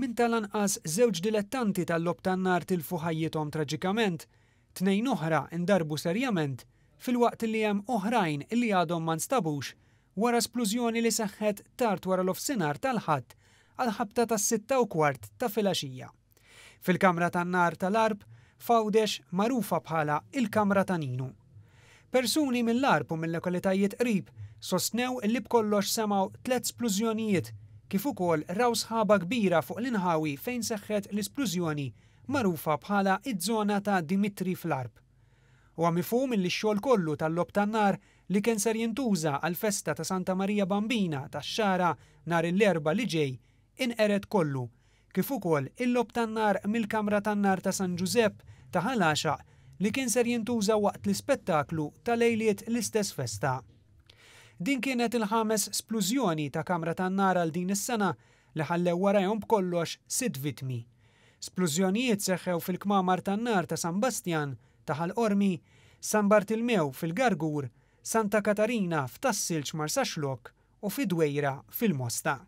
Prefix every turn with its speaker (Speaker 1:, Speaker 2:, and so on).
Speaker 1: Min tal-anqas żewġ dilettanti tal-lob tan-nar tilfu ħajjithom traġikament, tnejn oħra indarbu serjament fil-waqt li hemm oħrajn li għadhom ma nstabux wara splużjoni li seħħet tard wara l-ofsinar tal-ħadd għal ħabta tas-sitta u kwart ta' filgħaxija. Fil-kamra tan-nar tal-arb fawdex marufa bħala il-kamra ta' Ninu. Persuni mill-arb u mill-lokalitajiet qrib sostnew li bkollox semgħu tliet splużjonijiet kif ukoll raw sħaba kbira fuq l-inħawi fejn seħħet l-isplużjoni marufa bħala id żona ta' Dimitri fl-Arb. U għamifum il xogħol kollu tal-lob tan-nar li kien ser jintuża għal festa ta' Santa Marija Bambina ta' xara nar l-erba li ġej inqeret kollu kif ukoll il-lob tan-nar mill-Kamra tan-Nar ta' San Giuseppe ta' ħalaxa li kien ser jintuża waqt l-ispettaklu ta' lejliet l-istess festa. Din kienet il-ħames splużjoni ta' kamra tan-nara l din is-sena li ħallew warajhom b'kollox sit vitmi. Splużjonijiet seħħew fil-kmamar tan-nar ta' San Bastian, ta' Ħal-Ormi, San Bartilmew fil-Gargur, Santa Katarina f'Tassilġ Marsaxlok u fidwejra fil-Mosta.